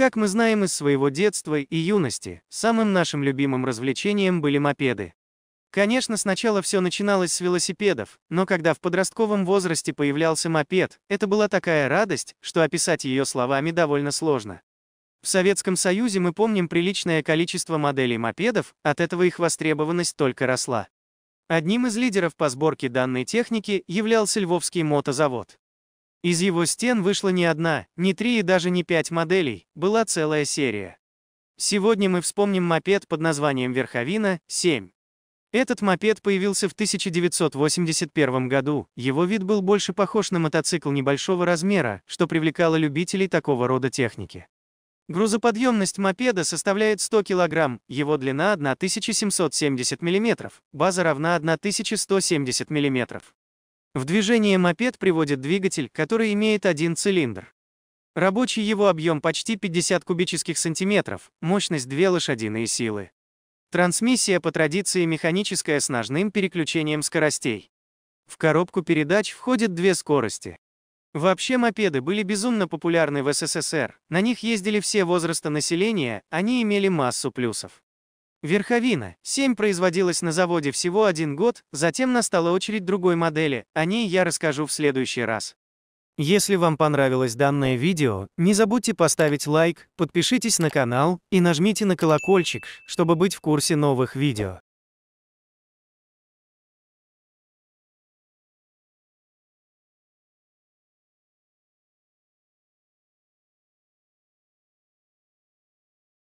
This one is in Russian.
Как мы знаем из своего детства и юности, самым нашим любимым развлечением были мопеды. Конечно, сначала все начиналось с велосипедов, но когда в подростковом возрасте появлялся мопед, это была такая радость, что описать ее словами довольно сложно. В Советском Союзе мы помним приличное количество моделей мопедов, от этого их востребованность только росла. Одним из лидеров по сборке данной техники являлся Львовский мотозавод. Из его стен вышла не одна, не три и даже не пять моделей, была целая серия. Сегодня мы вспомним мопед под названием Верховина 7. Этот мопед появился в 1981 году, его вид был больше похож на мотоцикл небольшого размера, что привлекало любителей такого рода техники. Грузоподъемность мопеда составляет 100 кг, его длина 1770 мм, база равна 1170 мм. В движение мопед приводит двигатель, который имеет один цилиндр. Рабочий его объем почти 50 кубических сантиметров, мощность 2 лошадиные силы. Трансмиссия по традиции механическая с ножным переключением скоростей. В коробку передач входят две скорости. Вообще мопеды были безумно популярны в СССР, на них ездили все возраста населения, они имели массу плюсов. Верховина 7 производилась на заводе всего один год, затем настала очередь другой модели, о ней я расскажу в следующий раз. Если вам понравилось данное видео, не забудьте поставить лайк, подпишитесь на канал и нажмите на колокольчик, чтобы быть в курсе новых видео.